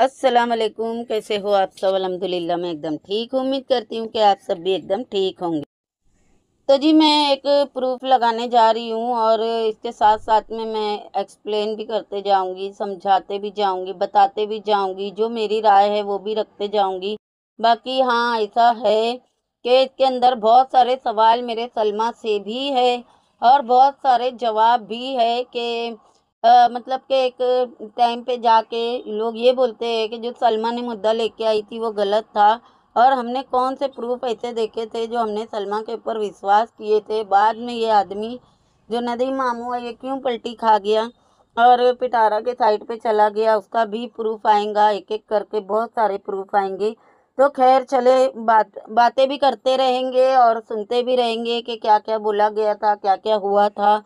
अस्सलाम वालेकुम कैसे हो आप सब अलहमदिल्ला मैं एकदम ठीक हूँ उम्मीद करती हूँ कि आप सब भी एकदम ठीक होंगे तो जी मैं एक प्रूफ लगाने जा रही हूँ और इसके साथ साथ में मैं एक्सप्लेन भी करते जाऊँगी समझाते भी जाऊँगी बताते भी जाऊँगी जो मेरी राय है वो भी रखते जाऊँगी बाकी हाँ ऐसा है कि इसके अंदर बहुत सारे सवाल मेरे सलमा से भी है और बहुत सारे जवाब भी है कि आ, मतलब कि एक टाइम पे जाके लोग ये बोलते हैं कि जो सलमा ने मुद्दा लेके आई थी वो गलत था और हमने कौन से प्रूफ ऐसे देखे थे जो हमने सलमा के ऊपर विश्वास किए थे बाद में ये आदमी जो नदी मामू है ये क्यों पलटी खा गया और पिटारा के साइड पे चला गया उसका भी प्रूफ आएगा एक एक करके बहुत सारे प्रूफ आएंगे तो खैर चले बात बातें भी करते रहेंगे और सुनते भी रहेंगे कि क्या क्या बोला गया था क्या क्या हुआ था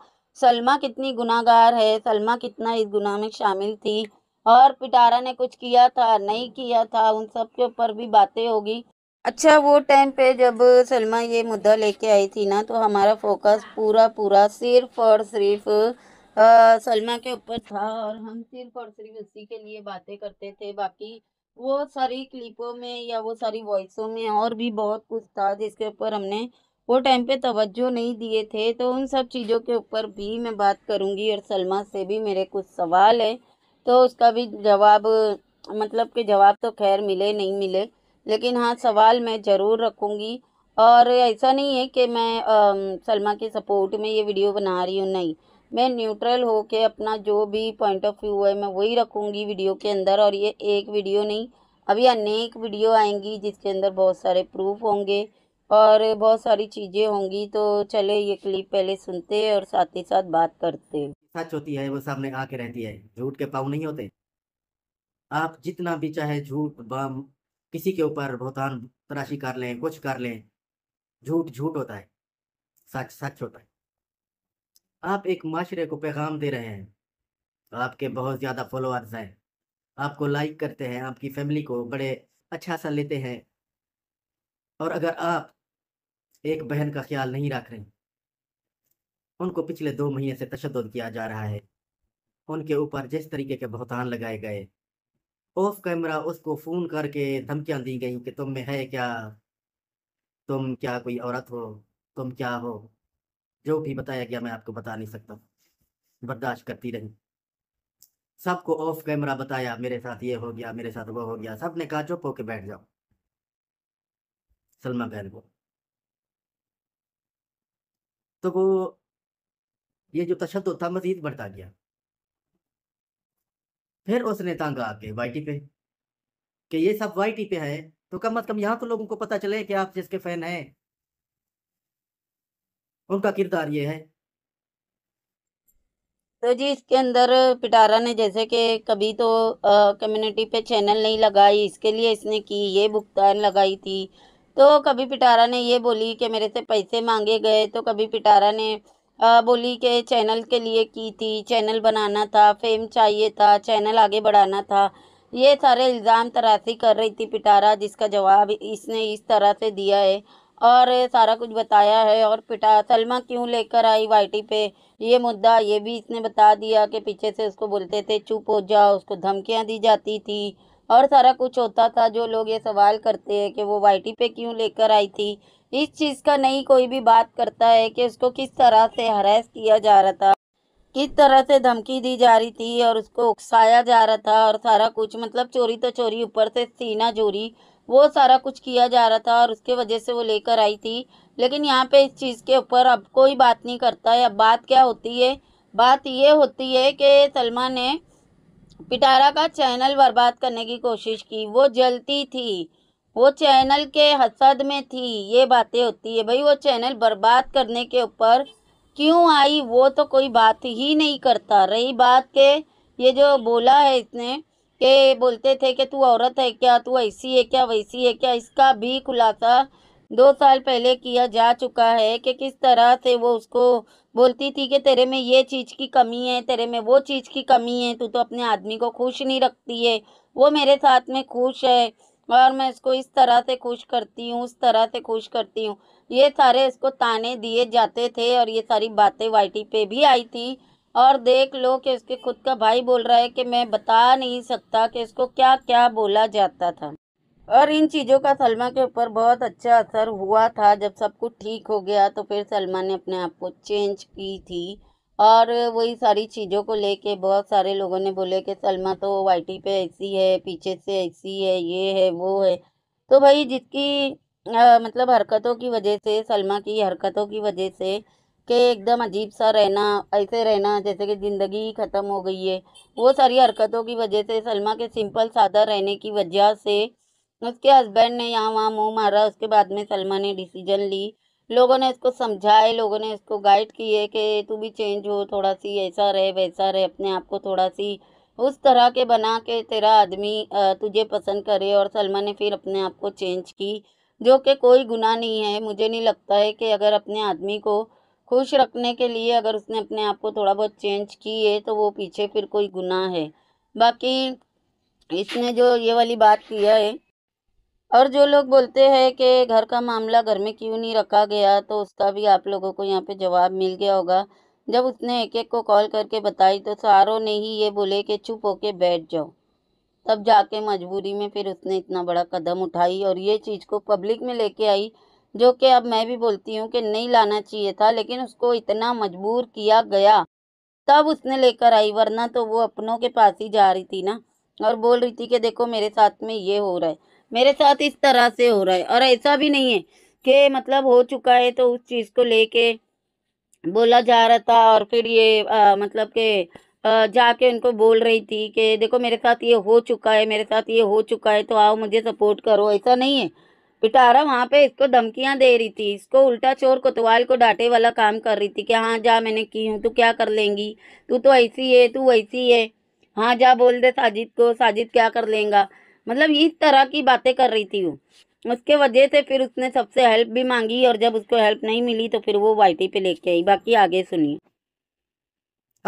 सलमा कितनी गुनागार है सलमा कितना इस गुनाह में शामिल थी और पिटारा ने कुछ किया था नहीं किया था उन सब के ऊपर भी बातें होगी अच्छा वो टाइम पे जब सलमा ये मुद्दा लेके आई थी ना तो हमारा फोकस पूरा पूरा सिर्फ और सिर्फ सलमा के ऊपर था और हम सिर्फ और सिर्फ उसी के लिए बातें करते थे बाकी वो सारी क्लिपों में या वो सारी वॉइसों में और भी बहुत कुछ था जिसके ऊपर हमने वो टाइम पे तवज्जो नहीं दिए थे तो उन सब चीज़ों के ऊपर भी मैं बात करूँगी और सलमा से भी मेरे कुछ सवाल है तो उसका भी जवाब मतलब कि जवाब तो खैर मिले नहीं मिले लेकिन हाँ सवाल मैं ज़रूर रखूँगी और ऐसा नहीं है कि मैं आ, सलमा के सपोर्ट में ये वीडियो बना रही हूँ नहीं मैं न्यूट्रल हो के अपना जो भी पॉइंट ऑफ व्यू है मैं वही रखूँगी वीडियो के अंदर और ये एक वीडियो नहीं अभी अनेक वीडियो आएंगी जिसके अंदर बहुत सारे प्रूफ होंगे और बहुत सारी चीज़ें होंगी तो चले ये क्लिप पहले सुनते हैं और साथ ही साथ बात करते सच होती है वो सामने आके रहती है झूठ के पाव नहीं होते आप जितना भी चाहे झूठ बम किसी के ऊपर बहुतान तराशी कर लें कुछ कर लें झूठ झूठ होता है सच सच होता है आप एक माशरे को पैगाम दे रहे हैं आपके बहुत ज़्यादा फॉलोअर्स हैं आपको लाइक करते हैं आपकी फैमिली को बड़े अच्छा सा लेते हैं और अगर आप एक बहन का ख्याल नहीं रख रहे उनको पिछले दो महीने से तशद किया जा रहा है उनके ऊपर जिस तरीके के बहुतान लगाए गए ऑफ कैमरा उसको फ़ोन करके धमकियां दी गई कि तुम में है क्या तुम क्या कोई औरत हो तुम क्या हो जो भी बताया गया मैं आपको बता नहीं सकता बर्दाश्त करती रही सबको ऑफ कैमरा बताया मेरे साथ ये हो गया मेरे साथ वो हो गया सब ने कहा चुप होके बैठ जाओ सलमा बहन को तो वो ये जो तशद था मजीद बढ़ता गया फिर उसने तंग आके वाईटी पे कि ये सब वाईटी पे है तो कम अज कम यहाँ तो लोगों को पता चले कि आप जिसके फैन हैं उनका किरदार ये है तो जी इसके अंदर पिटारा ने जैसे कि कभी तो कम्युनिटी पे चैनल नहीं लगाई इसके लिए इसने की ये भुगतान लगाई थी तो कभी पिटारा ने ये बोली कि मेरे से पैसे मांगे गए तो कभी पिटारा ने आ, बोली कि चैनल के लिए की थी चैनल बनाना था फेम चाहिए था चैनल आगे बढ़ाना था ये सारे इल्ज़ाम तरासी कर रही थी पिटारा जिसका जवाब इसने इस तरह से दिया है और सारा कुछ बताया है और पिटा सलमा क्यों लेकर आई वाईटी पे ये मुद्दा ये भी इसने बता दिया कि पीछे से उसको बोलते थे चुप हो जाओ उसको धमकियाँ दी जाती थी और सारा कुछ होता था जो लोग ये सवाल करते हैं कि वो वाइटी पे क्यों लेकर आई थी इस चीज़ का नहीं कोई भी बात करता है कि उसको किस तरह से हरास किया जा रहा था किस तरह से धमकी दी जा रही थी और उसको उकसाया जा रहा था और सारा कुछ मतलब चोरी तो चोरी ऊपर से सीना चोरी वो सारा कुछ किया जा रहा था और उसके वजह से वो लेकर आई थी लेकिन यहाँ पे इस चीज़ के ऊपर अब कोई बात नहीं करता है अब बात क्या होती है बात ये होती है कि सलमा ने पिटारा का चैनल बर्बाद करने की कोशिश की वो जलती थी वो चैनल के हसद में थी ये बातें होती है भाई वो चैनल बर्बाद करने के ऊपर क्यों आई वो तो कोई बात ही नहीं करता रही बात के ये जो बोला है इसने के बोलते थे कि तू औरत है क्या तू ऐसी है क्या वैसी है क्या इसका भी खुलासा दो साल पहले किया जा चुका है कि किस तरह से वो उसको बोलती थी कि तेरे में ये चीज़ की कमी है तेरे में वो चीज़ की कमी है तू तो अपने आदमी को खुश नहीं रखती है वो मेरे साथ में खुश है और मैं इसको इस तरह से खुश करती हूँ उस तरह से खुश करती हूँ ये सारे इसको ताने दिए जाते थे और ये सारी बातें वाइटी पे भी आई थी और देख लो कि उसके खुद का भाई बोल रहा है कि मैं बता नहीं सकता कि इसको क्या क्या बोला जाता था और इन चीज़ों का सलमा के ऊपर बहुत अच्छा असर हुआ था जब सब कुछ ठीक हो गया तो फिर सलमा ने अपने आप को चेंज की थी और वही सारी चीज़ों को लेके बहुत सारे लोगों ने बोले कि सलमा तो वाईटी पे ऐसी है पीछे से ऐसी है ये है वो है तो भाई जिसकी मतलब हरकतों की वजह से सलमा की हरकतों की वजह से कि एकदम अजीब सा रहना ऐसे रहना जैसे कि ज़िंदगी ही ख़त्म हो गई है वो सारी हरकतों की वजह से सलमा के सिंपल सादा रहने की वजह से उसके हस्बैंड ने यहाँ वहाँ मुंह मारा उसके बाद में सलमा ने डिसीजन ली लोगों ने इसको समझाए लोगों ने इसको गाइड किए कि तू भी चेंज हो थोड़ा सी ऐसा रहे वैसा रहे अपने आप को थोड़ा सी उस तरह के बना के तेरा आदमी तुझे पसंद करे और सलमा ने फिर अपने आप को चेंज की जो कि कोई गुनाह नहीं है मुझे नहीं लगता है कि अगर अपने आदमी को खुश रखने के लिए अगर उसने अपने आप को थोड़ा बहुत चेंज की है तो वो पीछे फिर कोई गुनाह है बाकी इसने जो ये वाली बात किया है और जो लोग बोलते हैं कि घर का मामला घर में क्यों नहीं रखा गया तो उसका भी आप लोगों को यहाँ पे जवाब मिल गया होगा जब उसने एक एक को कॉल करके बताई तो सारों ने ही ये बोले कि चुप होके बैठ जाओ तब जाके मजबूरी में फिर उसने इतना बड़ा कदम उठाई और ये चीज़ को पब्लिक में लेके आई जो कि अब मैं भी बोलती हूँ कि नहीं लाना चाहिए था लेकिन उसको इतना मजबूर किया गया तब उसने लेकर आई वरना तो वो अपनों के पास ही जा रही थी ना और बोल रही थी कि देखो मेरे साथ में ये हो रहा है मेरे साथ इस तरह से हो रहा है और ऐसा भी नहीं है कि मतलब हो चुका है तो उस चीज़ को लेके बोला जा रहा था और फिर ये आ, मतलब के जाके उनको बोल रही थी कि देखो मेरे साथ ये हो चुका है मेरे साथ ये हो चुका है तो आओ मुझे सपोर्ट करो ऐसा नहीं है पिटारा वहाँ पे इसको धमकियाँ दे रही थी इसको उल्टा चोर कोतवाल को डांटे वाला काम कर रही थी कि हाँ जा मैंने की हूँ तू क्या कर लेंगी तू तो ऐसी है तू वैसी है हाँ जा बोल दे साजिद को साजिद क्या कर लेगा मतलब इस तरह की बातें कर रही थी वो उसके वजह से फिर उसने सबसे हेल्प भी मांगी और जब उसको हेल्प नहीं मिली तो फिर वो वाइटी पे लेके आई बाकी आगे सुनिए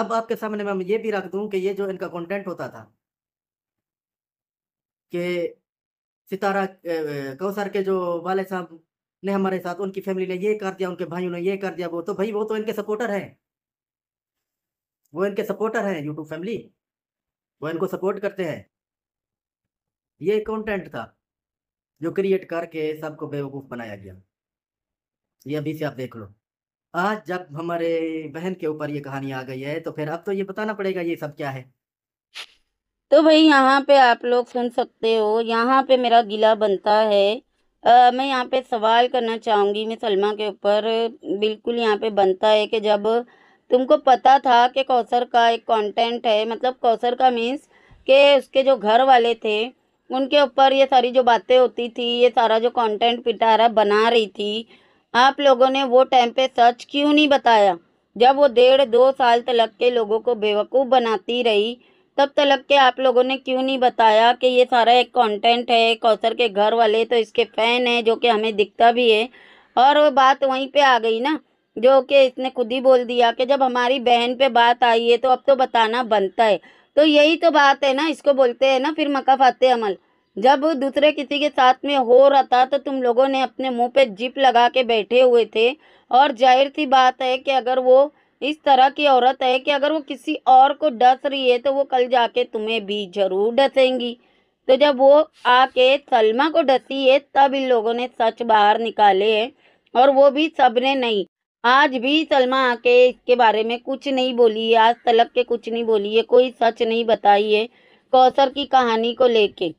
अब आपके सामने मैं ये भी रख दूं कि ये जो इनका कंटेंट होता था कि सितारा कौसर के जो वाले साहब ने हमारे साथ उनकी फैमिली ने ये कर दिया उनके भाइयों ने ये कर दिया वो तो भाई वो तो इनके सपोर्टर है वो इनके सपोर्टर है यूट्यूब फैमिली वो इनको सपोर्ट करते हैं ये अकाउंटेंट था जो क्रिएट करके सबको बेवकूफ़ बनाया गया ये अभी से आप देख लो आज जब हमारे बहन के ऊपर ये कहानी आ गई है तो फिर अब तो ये बताना पड़ेगा ये सब क्या है तो भाई यहाँ पे आप लोग सुन सकते हो यहाँ पे मेरा गिला बनता है आ, मैं यहाँ पे सवाल करना चाहूँगी मैं सलमा के ऊपर बिल्कुल यहाँ पे बनता है कि जब तुमको पता था कि कौसर का एक कंटेंट है मतलब कौसर का मींस के उसके जो घर वाले थे उनके ऊपर ये सारी जो बातें होती थी ये सारा जो कंटेंट पिटारा बना रही थी आप लोगों ने वो टाइम पे सच क्यों नहीं बताया जब वो डेढ़ दो साल तलक के लोगों को बेवकूफ़ बनाती रही तब तलक के आप लोगों ने क्यों नहीं बताया कि ये सारा एक कंटेंट है कौसर के घर वाले तो इसके फ़ैन है जो कि हमें दिखता भी है और वो बात वहीं पर आ गई ना जो कि इसने खुद ही बोल दिया कि जब हमारी बहन पर बात आई है तो अब तो बताना बनता है तो यही तो बात है ना इसको बोलते हैं ना फिर मकाफात अमल जब दूसरे किसी के साथ में हो रहा था तो तुम लोगों ने अपने मुंह पे जिप लगा के बैठे हुए थे और जाहिर सी बात है कि अगर वो इस तरह की औरत है कि अगर वो किसी और को डस रही है तो वो कल जाके तुम्हें भी जरूर डसेंगी तो जब वो आके सलमा को डसी है तब इन लोगों ने सच बाहर निकाले हैं और वो भी सबने नहीं आज भी सलमा आके इसके बारे में कुछ नहीं बोली है आज तलक के कुछ नहीं बोली है कोई सच नहीं बताई है कौसर की कहानी को लेके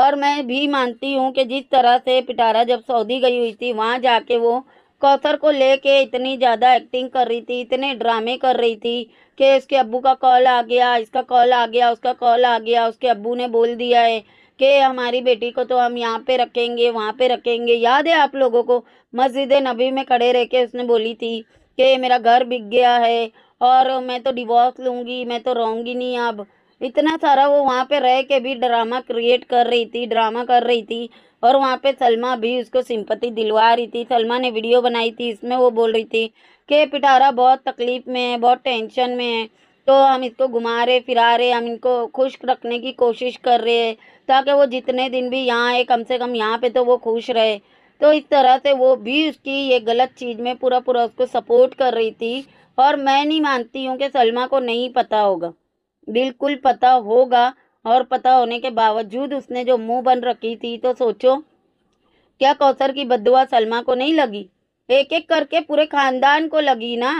और मैं भी मानती हूँ कि जिस तरह से पिटारा जब सऊदी गई हुई थी वहाँ जाके वो कौसर को लेके इतनी ज़्यादा एक्टिंग कर रही थी इतने ड्रामे कर रही थी कि उसके अब्बू का कॉल आ गया इसका कॉल आ गया उसका कॉल आ गया उसके अब्बू ने बोल दिया है कि हमारी बेटी को तो हम यहाँ पे रखेंगे वहाँ पे रखेंगे याद है आप लोगों को मस्जिद नबी में खड़े रह के उसने बोली थी कि मेरा घर बिक गया है और मैं तो डिवोर्स लूँगी मैं तो रहूँगी नहीं अब इतना सारा वो वहाँ पे रह के भी ड्रामा क्रिएट कर रही थी ड्रामा कर रही थी और वहाँ पे सलमा भी उसको सिंपति दिलवा रही थी सलमा ने वीडियो बनाई थी इसमें वो बोल रही थी कि पिटारा बहुत तकलीफ़ में है बहुत टेंशन में है तो हम इसको घुमा रहे फिरा रहे हम इनको खुश रखने की कोशिश कर रहे हैं ताकि वो जितने दिन भी यहाँ आए कम से कम यहाँ पे तो वो खुश रहे तो इस तरह से वो भी उसकी ये गलत चीज़ में पूरा पूरा उसको सपोर्ट कर रही थी और मैं नहीं मानती हूँ कि सलमा को नहीं पता होगा बिल्कुल पता होगा और पता होने के बावजूद उसने जो मुंह बन रखी थी तो सोचो क्या कौसर की बदुआ सलमा को नहीं लगी एक एक करके पूरे खानदान को लगी ना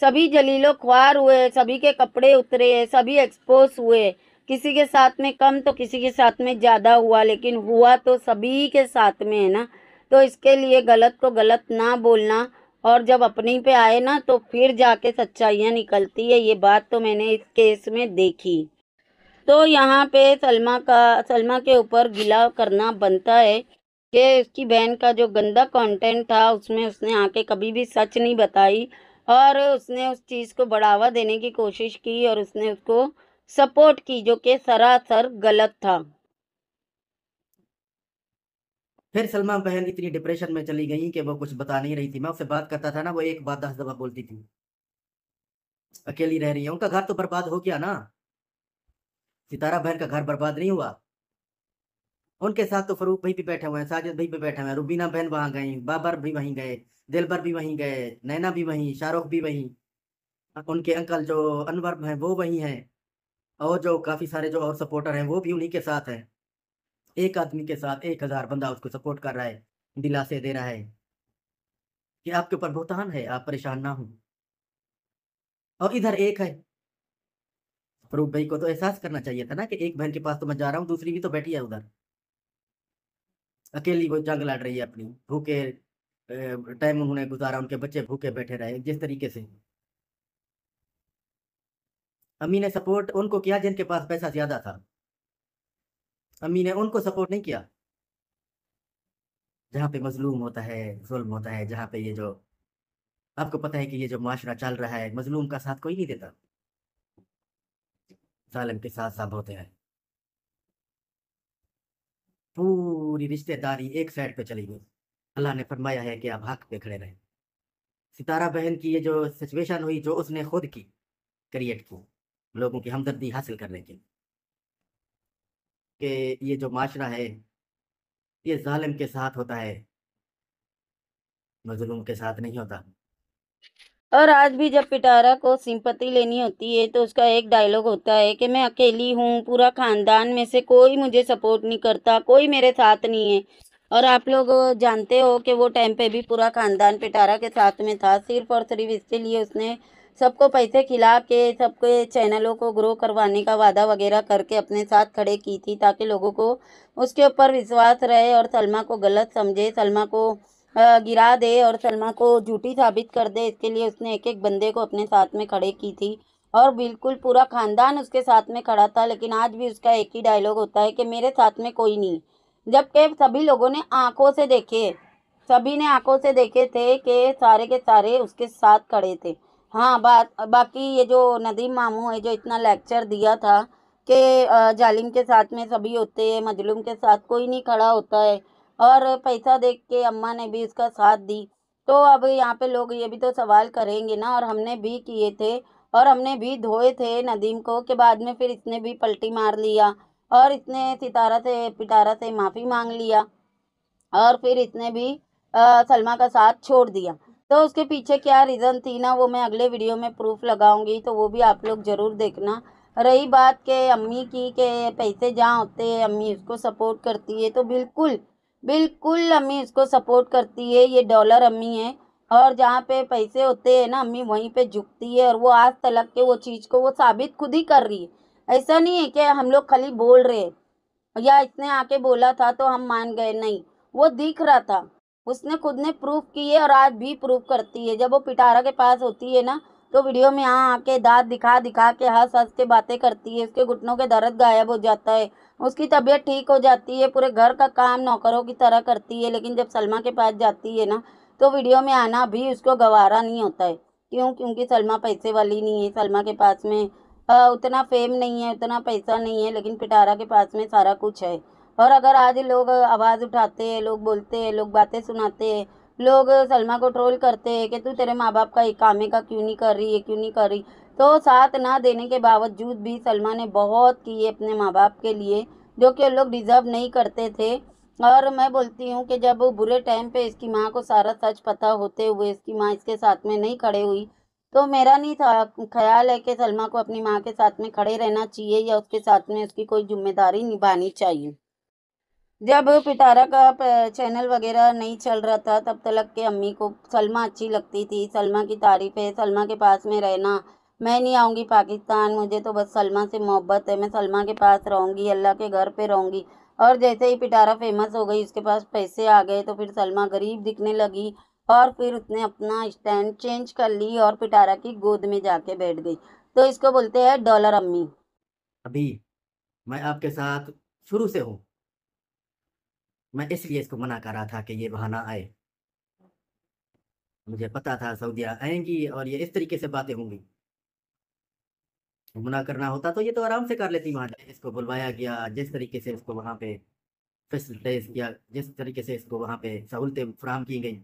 सभी जलीलों ख्वार हुए सभी के कपड़े उतरे सभी एक्सपोज हुए किसी के साथ में कम तो किसी के साथ में ज़्यादा हुआ लेकिन हुआ तो सभी के साथ में है ना तो इसके लिए गलत को गलत ना बोलना और जब अपने पे आए ना तो फिर जाके सच्चाइयाँ निकलती है ये बात तो मैंने इस केस में देखी तो यहाँ पे सलमा का सलमा के ऊपर गिला करना बनता है कि उसकी बहन का जो गंदा कंटेंट था उसमें उसने आके कभी भी सच नहीं बताई और उसने उस चीज़ को बढ़ावा देने की कोशिश की और उसने उसको सपोर्ट की जो कि सरासर गलत था फिर सलमान बहन इतनी डिप्रेशन में चली गई कि वो कुछ बता नहीं रही थी मैं उससे बात करता था ना वो एक बात दस दफा बोलती थी अकेली रह रही है उनका घर तो बर्बाद हो गया ना सितारा बहन का घर बर्बाद नहीं हुआ उनके साथ तो फरूक भाई भी बैठे हुए हैं साजिद भाई भी बैठे हुए हैं रूबीना बहन वहां गई बाबर भी वहीं गए दिलबर भी वहीं गए नैना भी वहीं शाहरुख भी वहीं उनके अंकल जो अनवर हैं वो वहीं हैं और जो काफ़ी सारे जो और सपोर्टर हैं वो भी उन्हीं के साथ हैं एक आदमी के साथ एक हज़ार बंदा उसको सपोर्ट कर रहा है दिलासे दे रहा है कि आपके ऊपर भुगतान है आप परेशान ना हो और इधर एक है फरूख भाई को तो एहसास करना चाहिए था ना कि एक बहन के पास तो मैं जा रहा हूँ दूसरी भी तो बैठी है उधर अकेली वो जंग लड़ रही है अपनी भूखे टाइम उन्होंने गुजारा उनके बच्चे भूखे बैठे रहे जिस तरीके से अम्मी ने सपोर्ट उनको किया जिनके पास पैसा ज्यादा था अम्मी ने उनको सपोर्ट नहीं किया जहाँ पे मजलूम होता है जुल्म होता है जहाँ पे ये जो आपको पता है कि ये जो माशरा चल रहा है मजलूम का साथ कोई नहीं देता जालिम के साथ साथ होते हैं पूरी रिश्तेदारी एक साइड पे चली गई अल्लाह ने फरमाया है कि आप हक पे खड़े रहें सितारा बहन की ये जो सिचुएशन हुई जो उसने खुद की क्रिएट की लोगों की हमदर्दी हासिल करने के लिए कि ये जो माशरा है ये जालिम के साथ होता है मजलूम के साथ नहीं होता और आज भी जब पिटारा को सिंपति लेनी होती है तो उसका एक डायलॉग होता है कि मैं अकेली हूँ पूरा खानदान में से कोई मुझे सपोर्ट नहीं करता कोई मेरे साथ नहीं है और आप लोग जानते हो कि वो टाइम पे भी पूरा खानदान पिटारा के साथ में था सिर्फ और सिर्फ इसके लिए उसने सबको पैसे खिला के सबके चैनलों को ग्रो करवाने का वादा वगैरह करके अपने साथ खड़े की थी ताकि लोगों को उसके ऊपर विश्वास रहे और सलमा को गलत समझे सलमा को गिरा दे और सलमा को झूठी साबित कर दे इसके लिए उसने एक एक बंदे को अपने साथ में खड़े की थी और बिल्कुल पूरा खानदान उसके साथ में खड़ा था लेकिन आज भी उसका एक ही डायलॉग होता है कि मेरे साथ में कोई नहीं जबकि सभी लोगों ने आंखों से देखे सभी ने आंखों से देखे थे कि सारे के सारे उसके साथ खड़े थे हाँ बात बाकी ये जो नदीम मामू है जो इतना लेक्चर दिया था कि जालिम के साथ में सभी होते हैं मजलूम के साथ कोई नहीं खड़ा होता है और पैसा देख के अम्मा ने भी उसका साथ दी तो अब यहाँ पे लोग ये भी तो सवाल करेंगे ना और हमने भी किए थे और हमने भी धोए थे नदीम को के बाद में फिर इसने भी पलटी मार लिया और इसने सितारा से पिटारा से माफ़ी मांग लिया और फिर इसने भी आ, सलमा का साथ छोड़ दिया तो उसके पीछे क्या रीज़न थी ना वो मैं अगले वीडियो में प्रूफ लगाऊंगी तो वो भी आप लोग ज़रूर देखना रही बात के अम्मी की के पैसे जहाँ होते हैं अम्मी उसको सपोर्ट करती है तो बिल्कुल बिल्कुल अम्मी उसको सपोर्ट करती है ये डॉलर अम्मी है और जहाँ पे पैसे होते हैं ना अम्मी वहीं पे झुकती है और वो आज तलक के वो चीज़ को वो साबित खुद ही कर रही है ऐसा नहीं है कि हम लोग खाली बोल रहे या इसने आके बोला था तो हम मान गए नहीं वो दिख रहा था उसने खुद ने प्रूफ की है और आज भी प्रूफ करती है जब वो पिटारा के पास होती है ना तो वीडियो में यहाँ आके दांत दिखा दिखा के हंस हंस के बातें करती है उसके घुटनों के दर्द गायब हो जाता है उसकी तबीयत ठीक हो जाती है पूरे घर का काम नौकरों की तरह करती है लेकिन जब सलमा के पास जाती है ना तो वीडियो में आना भी उसको गवारा नहीं होता है क्यों क्योंकि सलमा पैसे वाली नहीं है सलमा के पास में आ, उतना फेम नहीं है उतना पैसा नहीं है लेकिन पिटारा के पास में सारा कुछ है और अगर आज लोग आवाज़ उठाते हैं लोग बोलते हैं लोग बातें सुनाते हैं लोग सलमा को ट्रोल करते हैं कि तू तेरे माँ बाप का कामे का क्यों नहीं कर रही है क्यों नहीं कर रही तो साथ ना देने के बावजूद भी सलमा ने बहुत किए अपने माँ बाप के लिए जो कि लोग डिज़र्व नहीं करते थे और मैं बोलती हूँ कि जब बुरे टाइम पे इसकी माँ को सारा सच पता होते हुए इसकी माँ इसके साथ में नहीं खड़े हुई तो मेरा नहीं था ख्याल है कि सलमा को अपनी माँ के साथ में खड़े रहना चाहिए या उसके साथ में उसकी कोई जिम्मेदारी निभानी चाहिए जब पिटारा का चैनल वगैरह नहीं चल रहा था तब तलक के अम्मी को सलमा अच्छी लगती थी सलमा की तारीफ़ है सलमा के पास में रहना मैं नहीं आऊँगी पाकिस्तान मुझे तो बस सलमा से मोहब्बत है मैं सलमा के पास रहूँगी अल्लाह के घर पे रहूँगी और जैसे ही पिटारा फेमस हो गई उसके पास पैसे आ गए तो फिर सलमा गरीब दिखने लगी और फिर उसने अपना स्टैंड चेंज कर ली और पिटारा की गोद में जाके बैठ गई तो इसको बोलते हैं डॉलर अम्मी अभी मैं आपके साथ शुरू से हूँ मैं इसलिए इसको मना कर रहा था कि ये बहाना आए मुझे पता था सऊदिया आएंगी और ये इस तरीके से बातें होंगी मना करना होता तो ये तो आराम से कर लेती वहां इसको बुलवाया गया जिस तरीके से इसको वहां पे फैसिलिटाइज किया जिस तरीके से इसको वहां पे सहूलतें फ्राहम की गई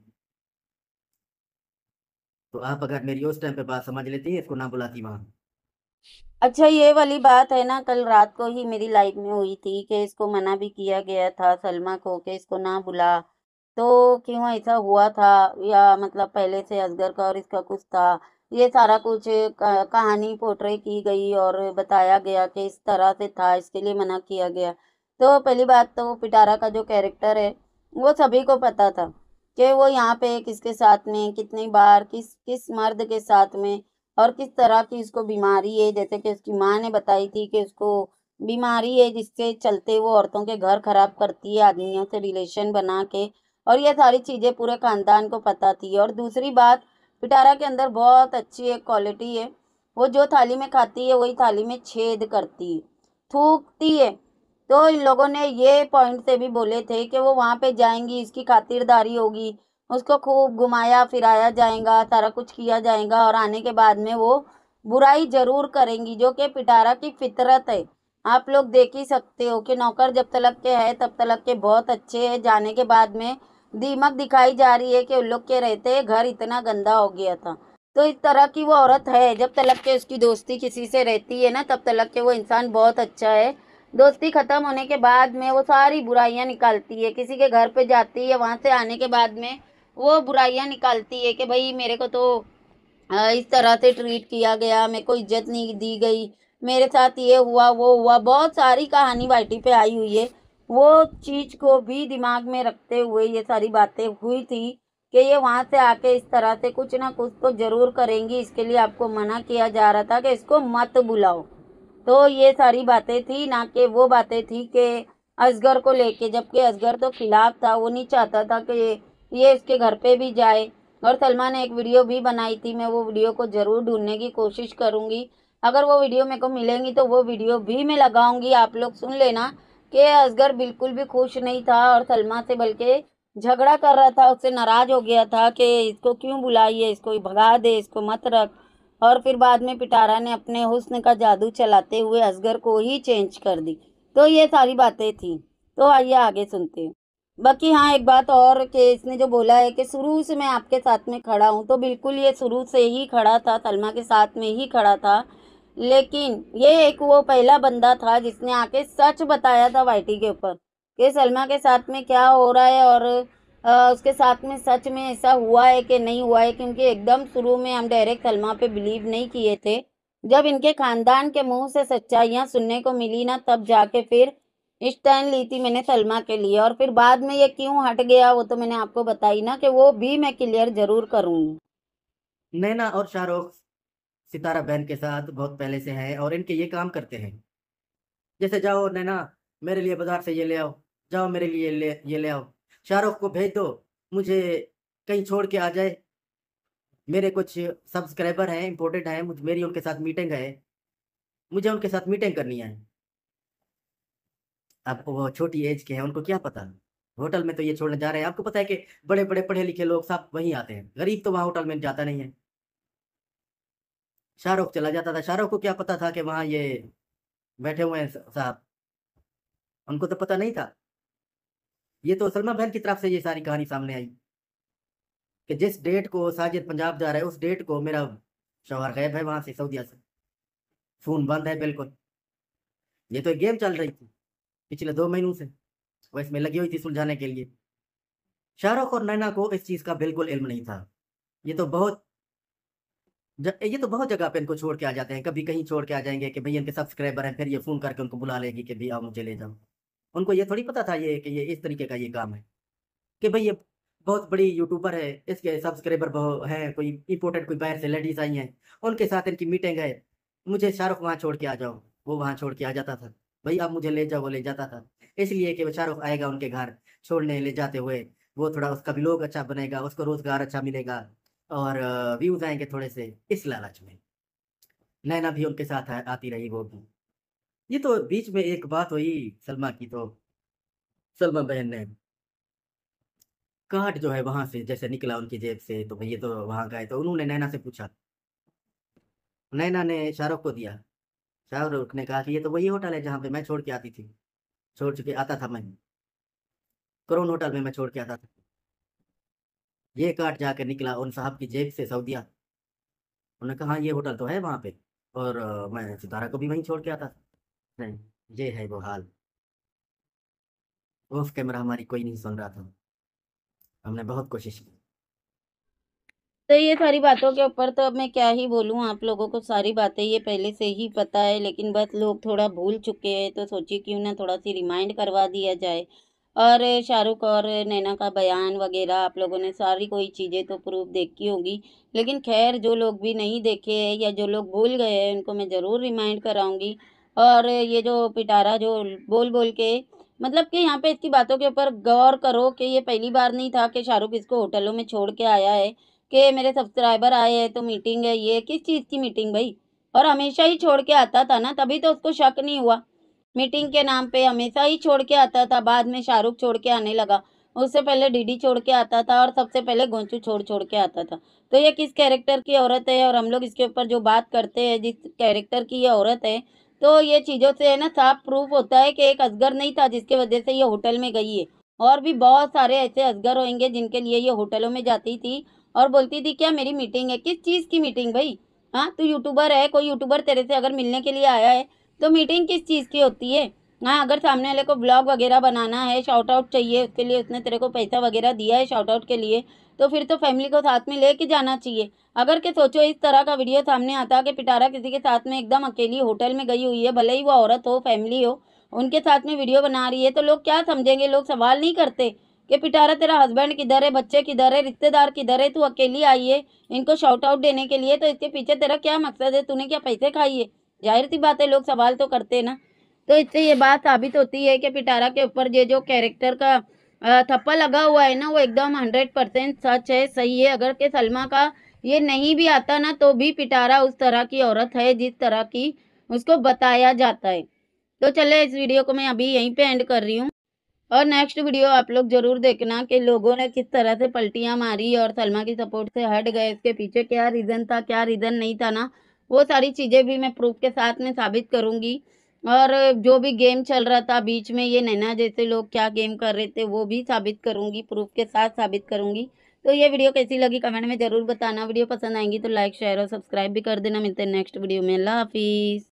तो आप अगर मेरी उस टाइम पे बात समझ लेती हैं इसको ना बुलाती वहां अच्छा ये वाली बात है ना कल रात को ही मेरी लाइफ में हुई थी कि इसको मना भी किया गया था सलमा को कि इसको ना बुला तो क्यों ऐसा हुआ था या मतलब पहले से असगर का और इसका कुछ था ये सारा कुछ कहानी पोर्ट्रे की गई और बताया गया कि इस तरह से था इसके लिए मना किया गया तो पहली बात तो पिटारा का जो कैरेक्टर है वो सभी को पता था कि वो यहाँ पे किसके साथ में कितनी बार किस किस मर्द के साथ में और किस तरह की इसको बीमारी है जैसे कि उसकी माँ ने बताई थी कि उसको बीमारी है जिससे चलते वो औरतों के घर खराब करती है आदमियों से रिलेशन बना के और ये सारी चीज़ें पूरे खानदान को पता थी और दूसरी बात पिटारा के अंदर बहुत अच्छी एक क्वालिटी है वो जो थाली में खाती है वही थाली में छेद करती है थूकती है तो इन लोगों ने ये पॉइंट से भी बोले थे कि वो वहाँ पे जाएंगी इसकी खातिरदारी होगी उसको खूब घुमाया फिराया जाएगा सारा कुछ किया जाएगा और आने के बाद में वो बुराई जरूर करेंगी जो कि पिटारा की फितरत है आप लोग देख ही सकते हो कि नौकर जब तलक के है तब तलक के बहुत अच्छे है जाने के बाद में दीमक दिखाई जा रही है कि उन लोग के रहते घर इतना गंदा हो गया था तो इस तरह की वो औरत है जब तलक के उसकी दोस्ती किसी से रहती है ना तब तलक के वो इंसान बहुत अच्छा है दोस्ती ख़त्म होने के बाद में वो सारी बुराइयाँ निकालती है किसी के घर पे जाती है वहाँ से आने के बाद में वो बुराइयाँ निकालती है कि भाई मेरे को तो इस तरह से ट्रीट किया गया मेरे को इज्जत नहीं दी गई मेरे साथ ये हुआ वो हुआ बहुत सारी कहानी वाइटी पे आई हुई है वो चीज़ को भी दिमाग में रखते हुए ये सारी बातें हुई थी कि ये वहाँ से आके इस तरह से कुछ ना कुछ तो ज़रूर करेंगी इसके लिए आपको मना किया जा रहा था कि इसको मत बुलाओ तो ये सारी बातें थी ना कि वो बातें थी कि असगर को लेके जबकि असगर तो खिलाफ था वो नहीं चाहता था कि ये इसके घर पे भी जाए और सलमा ने एक वीडियो भी बनाई थी मैं वो वीडियो को ज़रूर ढूंढने की कोशिश करूँगी अगर वो वीडियो मेरे को मिलेंगी तो वो वीडियो भी मैं लगाऊंगी आप लोग सुन लेना कि असगर बिल्कुल भी खुश नहीं था और सलमा से बल्कि झगड़ा कर रहा था उससे नाराज़ हो गया था कि इसको क्यों बुलाई है इसको भगा दे इसको मत रख और फिर बाद में पिटारा ने अपने हुस्न का जादू चलाते हुए असगर को ही चेंज कर दी तो ये सारी बातें थी तो आइए आगे सुनते हैं बाकी हाँ एक बात और कि इसने जो बोला है कि शुरू से मैं आपके साथ में खड़ा हूँ तो बिल्कुल ये शुरू से ही खड़ा था सलमा के साथ में ही खड़ा था लेकिन ये एक वो पहला बंदा था जिसने आके सच बताया था वाइटी के ऊपर कि सलमा के साथ में क्या हो रहा है और आ, उसके साथ में सच में ऐसा हुआ है कि नहीं हुआ है क्योंकि एकदम शुरू में हम डायरेक्ट सलमा पे बिलीव नहीं किए थे जब इनके खानदान के मुंह से सच्चाइयाँ सुनने को मिली ना तब जाके फिर स्टैंड ली थी मैंने सलमा के लिए और फिर बाद में ये क्यों हट गया वो तो मैंने आपको बताई ना कि वो भी मैं क्लियर जरूर करूंगी नैना और शाहरुख सितारा बहन के साथ बहुत पहले से हैं और इनके ये काम करते हैं जैसे जाओ नैना मेरे लिए बाजार से ये ले आओ जाओ मेरे लिए ले ये ले आओ शाहरुख को भेज दो मुझे कहीं छोड़ के आ जाए मेरे कुछ सब्सक्राइबर हैं इम्पोर्टेंट हैं मुझे मेरी उनके साथ मीटिंग है मुझे उनके साथ मीटिंग करनी है अब वो छोटी एज के हैं उनको क्या पता होटल में तो ये छोड़ने जा रहे हैं आपको पता है कि बड़े बड़े पढ़े लिखे लोग साहब वहीं आते हैं गरीब तो वहाँ होटल में जाता नहीं है शाहरुख चला जाता था शाहरुख को क्या पता था कि वहाँ ये बैठे हुए हैं साहब उनको तो पता नहीं था ये तो सलमा बहन की तरफ से ये सारी कहानी सामने आई कि जिस डेट को साजिद पंजाब जा रहा है उस डेट को मेरा शोहर गैब है वहाँ से सऊदिया से फ़ोन बंद है बिल्कुल ये तो एक गेम चल रही थी पिछले दो महीनों से वो इसमें लगी हुई थी सुलझाने के लिए शाहरुख और नैना को इस चीज़ का बिल्कुल इल्म नहीं था ये तो बहुत ये तो बहुत जगह पे इनको छोड़ के आ जाते हैं कभी कहीं छोड़ के आ जाएंगे कि भाई इनके सब्सक्राइबर हैं फिर ये फ़ोन करके उनको बुला लेगी कि भैया मुझे ले जाओ उनको ये थोड़ी पता था ये कि ये इस तरीके का ये काम है कि भाई ये बहुत बड़ी यूट्यूबर है इसके सब्सक्राइबर बहुत हैं कोई इंपोर्टेंट कोई बाहर से लेडीज आई हैं उनके साथ इनकी मीटिंग है मुझे शाहरुख वहाँ छोड़ के आ जाओ वो वहाँ छोड़ के आ जाता था भाई आप मुझे ले जाओ वो ले जाता था इसलिए कि बेचारो आएगा उनके घर छोड़ने ले जाते हुए वो थोड़ा उसका भी लोग अच्छा बनेगा उसको रोजगार अच्छा मिलेगा और व्यूज आएंगे थोड़े से इस लालच में नैना भी उनके साथ आ, आती रही वो भी ये तो बीच में एक बात हुई सलमा की तो सलमा बहन ने काट जो है वहां से जैसे निकला उनकी जेब से तो भैया तो वहां गए तो उन्होंने नैना से पूछा नैना ने शाहरुख को दिया शाहरुख ने कहा कि ये तो वही होटल है जहाँ पे मैं छोड़ के आती थी छोड़ चुके आता था मैं करोन होटल में मैं छोड़ के आता था ये काट जाकर निकला उन साहब की जेब से सऊदिया उन्होंने कहा ये होटल तो है वहाँ पे और मैं सितारा को भी वहीं छोड़ के आता था नहीं ये है वो हाल ऑफ कैमरा हमारी कोई नहीं सुन रहा था हमने बहुत कोशिश की तो ये सारी बातों के ऊपर तो अब मैं क्या ही बोलूँ आप लोगों को सारी बातें ये पहले से ही पता है लेकिन बस लोग थोड़ा भूल चुके हैं तो सोचिए क्यों ना थोड़ा सी रिमाइंड करवा दिया जाए और शाहरुख और नैना का बयान वगैरह आप लोगों ने सारी कोई चीज़ें तो प्रूफ देखी होगी लेकिन खैर जो लोग भी नहीं देखे हैं या जो लोग भूल गए हैं उनको मैं ज़रूर रिमाइंड कराऊंगी और ये जो पिटारा जो बोल बोल के मतलब कि यहाँ पे इसकी बातों के ऊपर गौर करो कि ये पहली बार नहीं था कि शाहरुख इसको होटलों में छोड़ के आया है कि मेरे सब्सक्राइबर आए हैं तो मीटिंग है ये किस चीज़ की मीटिंग भाई और हमेशा ही छोड़ के आता था ना तभी तो उसको शक नहीं हुआ मीटिंग के नाम पे हमेशा ही छोड़ के आता था बाद में शाहरुख छोड़ के आने लगा उससे पहले डीडी छोड़ के आता था और सबसे पहले गोंचू छोड़ छोड़ के आता था तो ये किस कैरेक्टर की औरत है और हम लोग इसके ऊपर जो बात करते हैं जिस कैरेक्टर की ये औरत है तो ये चीज़ों से है ना साफ प्रूफ होता है कि एक असगर नहीं था जिसके वजह से ये होटल में गई है और भी बहुत सारे ऐसे असगर होंगे जिनके लिए ये होटलों में जाती थी और बोलती थी क्या मेरी मीटिंग है किस चीज़ की मीटिंग भाई हाँ तू यूट्यूबर है कोई यूट्यूबर तेरे से अगर मिलने के लिए आया है तो मीटिंग किस चीज़ की होती है हाँ अगर सामने वाले को ब्लॉग वगैरह बनाना है शॉर्ट आउट चाहिए उसके लिए उसने तेरे को पैसा वगैरह दिया है शॉर्ट आउट के लिए तो फिर तो फैमिली को साथ में लेके जाना चाहिए अगर के सोचो इस तरह का वीडियो सामने आता कि पिटारा किसी के साथ में एकदम अकेली होटल में गई हुई है भले ही वो औरत हो फैमिली हो उनके साथ में वीडियो बना रही है तो लोग क्या समझेंगे लोग सवाल नहीं करते कि पिटारा तेरा हस्बैंड किधर है बच्चे किधर है रिश्तेदार किधर है तू अकेली आई है इनको शॉर्ट आउट देने के लिए तो इसके पीछे तेरा क्या मकसद है तूने क्या पैसे खाई है जाहिर सी बात है लोग सवाल तो करते हैं ना तो इससे ये बात साबित होती है कि पिटारा के ऊपर ये जो कैरेक्टर का थप्पा लगा हुआ है ना वो एकदम हंड्रेड परसेंट सच है सही है अगर के सलमा का ये नहीं भी आता ना तो भी पिटारा उस तरह की औरत है जिस तरह की उसको बताया जाता है तो चले इस वीडियो को मैं अभी यहीं पे एंड कर रही हूँ और नेक्स्ट वीडियो आप लोग जरूर देखना कि लोगों ने किस तरह से पलटियाँ मारी और सलमा की सपोर्ट से हट गए इसके पीछे क्या रीज़न था क्या रीज़न नहीं था ना वो सारी चीज़ें भी मैं प्रूफ के साथ में साबित करूँगी और जो भी गेम चल रहा था बीच में ये नैना जैसे लोग क्या गेम कर रहे थे वो भी साबित करूँगी प्रूफ के साथ साबित करूँगी तो ये वीडियो कैसी लगी कमेंट में ज़रूर बताना वीडियो पसंद आएंगी तो लाइक शेयर और सब्सक्राइब भी कर देना मिलते हैं नेक्स्ट वीडियो में अल्लाह हाफिज़